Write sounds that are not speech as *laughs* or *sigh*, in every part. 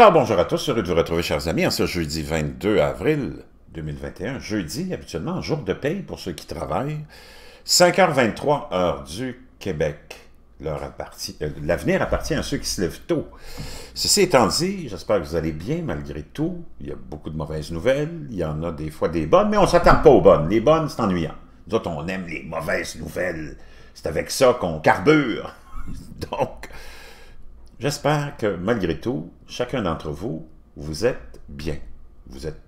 Alors bonjour à tous, heureux de vous retrouver chers amis en ce jeudi 22 avril 2021, jeudi habituellement, jour de paye pour ceux qui travaillent, 5h23 heure du Québec. Euh, l'avenir appartient, appartient à ceux qui se lèvent tôt. Ceci étant dit, j'espère que vous allez bien malgré tout. Il y a beaucoup de mauvaises nouvelles, il y en a des fois des bonnes, mais on ne s'attend pas aux bonnes. Les bonnes, c'est ennuyant. Nous autres, on aime les mauvaises nouvelles. C'est avec ça qu'on carbure. *laughs* Donc, J'espère que malgré tout, chacun d'entre vous, vous êtes bien. Vous êtes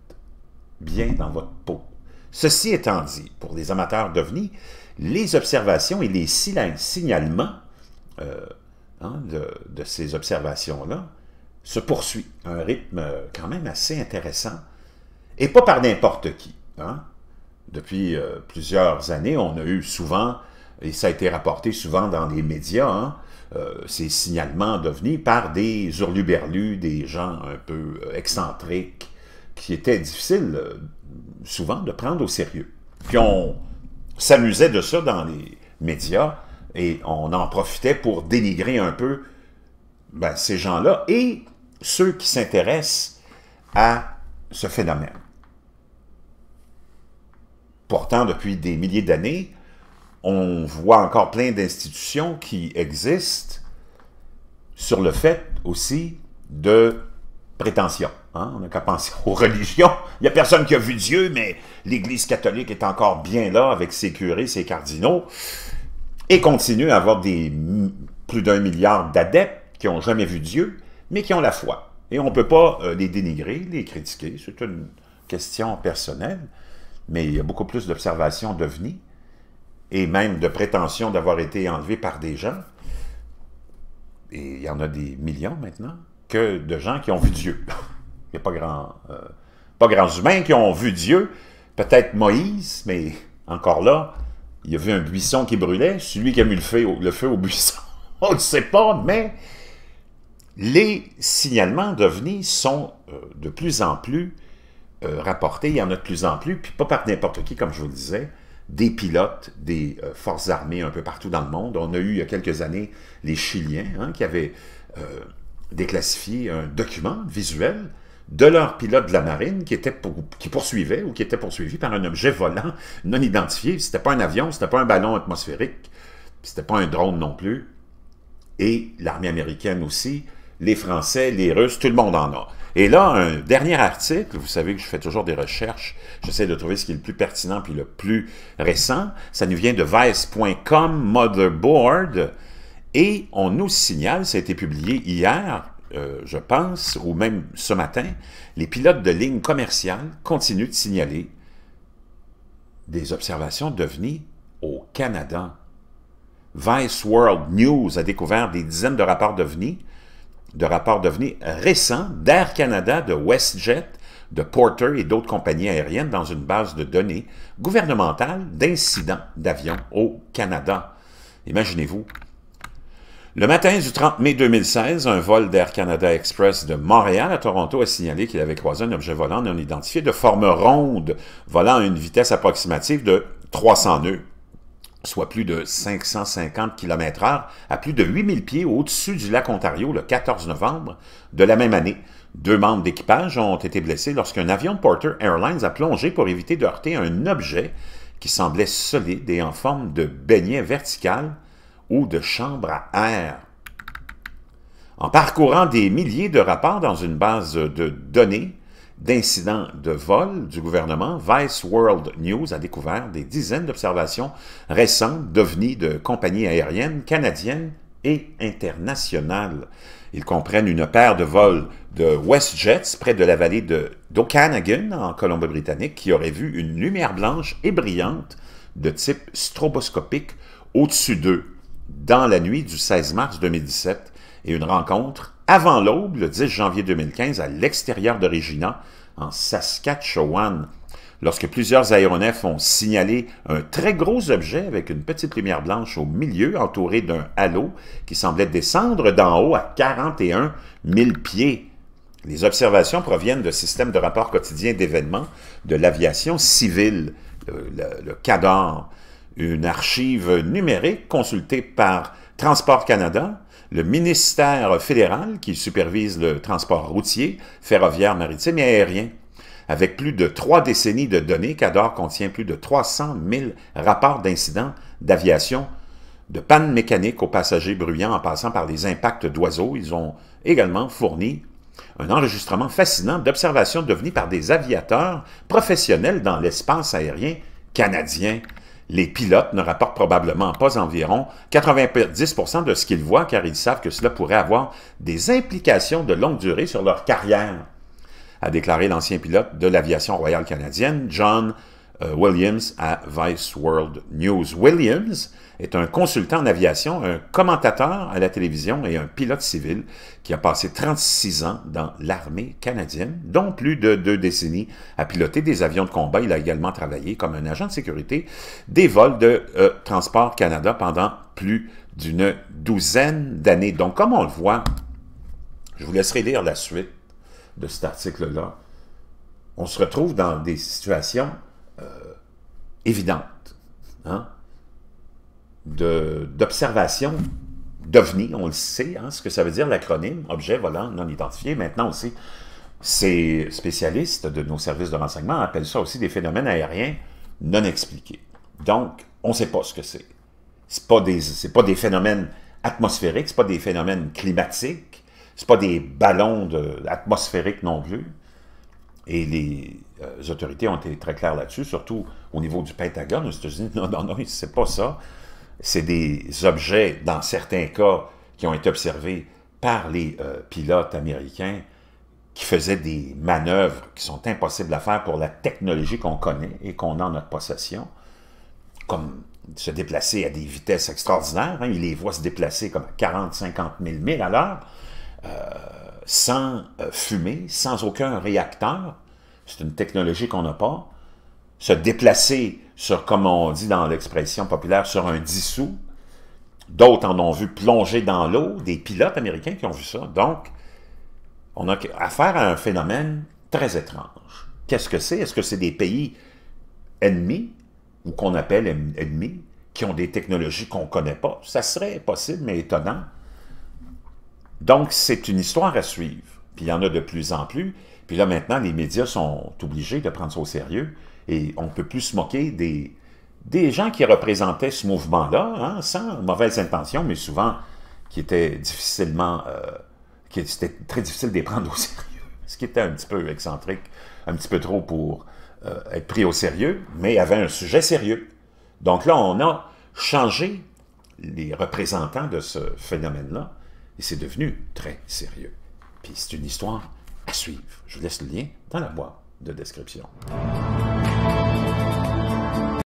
bien dans votre peau. Ceci étant dit, pour les amateurs d'OVNI, les observations et les signalements euh, hein, de, ces observations-là se poursuivent à un rythme euh, quand même assez intéressant, et pas par n'importe qui. Hein. Depuis euh, plusieurs années, on a eu souvent, et ça a été rapporté souvent dans les médias, hein, euh, ces signalements devenus par des hurluberlus, des gens un peu euh, excentriques, qui étaient difficiles euh, souvent de prendre au sérieux. Puis on s'amusait de ça dans les médias et on en profitait pour dénigrer un peu ben, ces gens-là et ceux qui s'intéressent à ce phénomène. Pourtant, depuis des milliers d'années, on voit encore plein d'institutions qui existent sur le fait aussi de prétention. Hein. On n'a qu'à penser aux religions. Il n'y a personne qui a vu Dieu, mais l'Église catholique est encore bien là avec ses curés, ses cardinaux, et continue à avoir plus d'un milliard d'adeptes qui n'ont jamais vu Dieu, mais qui ont la foi. Et on ne peut pas euh, les dénigrer, les critiquer. C'est une question personnelle, mais il y a beaucoup plus d'observations devenues et même de prétention d'avoir été enlevé par des gens, et il y en a des millions maintenant, que de gens qui ont vu Dieu. *laughs* il n'y a pas grand, euh, pas grands humains qui ont vu Dieu. Peut-être Moïse, mais encore là, il a vu un buisson qui brûlait. Celui qui a mis le feu, au buisson, *laughs* on ne sait pas, mais les signalements devenus sont euh, de plus en plus euh, rapportés. Il y en a de plus en plus, puis pas par n'importe qui, comme je vous le disais des pilotes des euh, forces armées un peu partout dans le monde. On a eu il y a quelques années les Chiliens hein, qui avaient euh, déclassifié un document visuel de leur pilote de la marine qui, était qui poursuivait ou qui était poursuivi par un objet volant non identifié. C'était pas un avion, c'était pas un ballon atmosphérique, ce c'était pas un drone non plus. Et l'armée américaine aussi, les Français, les Russes, tout le monde en a. Et là, un dernier article, vous savez que je fais toujours des recherches, j'essaie de trouver ce qui est le plus pertinent puis le plus récent. Ça nous vient de vice.com, Motherboard, et on nous signale, ça a été publié hier, euh, je pense, ou même ce matin, les pilotes de lignes commerciales continuent de signaler des observations devenues au Canada. Vice World News a découvert des dizaines de rapports d'OVNI de rapports devenus récents d'Air Canada, de WestJet, de Porter et d'autres compagnies aériennes dans une base de données gouvernementale d'incidents d'avions au Canada. Imaginez-vous. Le matin du 30 mai 2016, un vol d'Air Canada Express de Montréal à Toronto a signalé qu'il avait croisé un objet volant non identifié de forme ronde, volant à une vitesse approximative de 300 nœuds soit plus de 550 km h à plus de 8000 pieds au-dessus du lac Ontario le 14 novembre de la même année. Deux membres d'équipage ont été blessés lorsqu'un avion Porter Airlines a plongé pour éviter de heurter un objet qui semblait solide et en forme de beignet vertical ou de chambre à air. En parcourant des milliers de rapports dans une base de données, d'incidents de vol du gouvernement, Vice World News a découvert des dizaines d'observations récentes devenues de compagnies aériennes canadiennes et internationales. Ils comprennent une paire de vols de WestJets près de la vallée de d'Okanagan en Colombie-Britannique qui aurait vu une lumière blanche et brillante de type stroboscopique au-dessus d'eux dans la nuit du 16 mars 2017 et une rencontre avant l'aube, le 10 janvier 2015, à l'extérieur de Regina, en Saskatchewan, lorsque plusieurs aéronefs ont signalé un très gros objet avec une petite lumière blanche au milieu, entouré d'un halo qui semblait descendre d'en haut à 41 000 pieds. Les observations proviennent de systèmes de rapport quotidien d'événements de l'aviation civile, le, le, CADOR, une archive numérique consultée par Transport Canada, le ministère fédéral qui supervise le transport routier, ferroviaire, maritime et aérien. Avec plus de trois décennies de données, CADOR contient plus de 300 000 rapports d'incidents d'aviation, de pannes mécaniques aux passagers bruyants en passant par les impacts d'oiseaux. Ils ont également fourni un enregistrement fascinant d'observations devenues par des aviateurs professionnels dans l'espace aérien canadien. Les pilotes ne rapportent probablement pas environ 90 de ce qu'ils voient car ils savent que cela pourrait avoir des implications de longue durée sur leur carrière, a déclaré l'ancien pilote de l'aviation royale canadienne John euh, Williams à Vice World News. Williams est un consultant en aviation, un commentateur à la télévision et un pilote civil qui a passé 36 ans dans l'armée canadienne, dont plus de deux décennies à piloter des avions de combat. Il a également travaillé comme un agent de sécurité des vols de euh, Transport Canada pendant plus d'une douzaine d'années. Donc, comme on le voit, je vous laisserai lire la suite de cet article-là. On se retrouve dans des situations évidente hein, d'observation d'OVNI, on le sait, hein, ce que ça veut dire l'acronyme, objet volant non identifié. Maintenant aussi, ces spécialistes de nos services de renseignement appellent ça aussi des phénomènes aériens non expliqués. Donc, on ne sait pas ce que c'est. Ce pas des, pas des phénomènes atmosphériques, ce pas des phénomènes climatiques, ce pas des ballons atmosphériques non plus. Et les euh, autorités ont été très claires là-dessus, surtout au niveau du Pentagone. aux États-Unis, *laughs* non, non, non, c'est pas ça. C'est des objets, dans certains cas, qui ont été observés par les euh, pilotes américains qui faisaient des manœuvres qui sont impossibles à faire pour la technologie qu'on connaît et qu'on a en notre possession, comme se déplacer à des vitesses extraordinaires. Hein. Ils les voient se déplacer comme à 40, 50 000 milles à l'heure. Euh, sans euh, fumée, sans aucun réacteur, c'est une technologie qu'on n'a pas, se déplacer sur, comme on dit dans l'expression populaire, sur un dissous. D'autres en ont vu plonger dans l'eau, des pilotes américains qui ont vu ça. Donc, on a affaire à un phénomène très étrange. Qu'est-ce que c'est? Est-ce que c'est des pays ennemis, ou qu'on appelle ennemis, qui ont des technologies qu'on ne connaît pas? Ça serait possible, mais étonnant. Donc, c'est une histoire à suivre. Puis il y en a de plus en plus. Puis là, maintenant, les médias sont obligés de prendre ça au sérieux. Et on ne peut plus se moquer des, des gens qui représentaient ce mouvement-là, hein, sans mauvaise intention, mais souvent qui était difficilement... Euh, qui c'était très difficile de les prendre au sérieux. Ce qui était un petit peu excentrique, un petit peu trop pour euh, être pris au sérieux, mais avait un sujet sérieux. Donc là, on a changé les représentants de ce phénomène-là et c'est devenu très sérieux. Puis c'est une histoire à suivre. Je vous laisse le lien dans la boîte de description.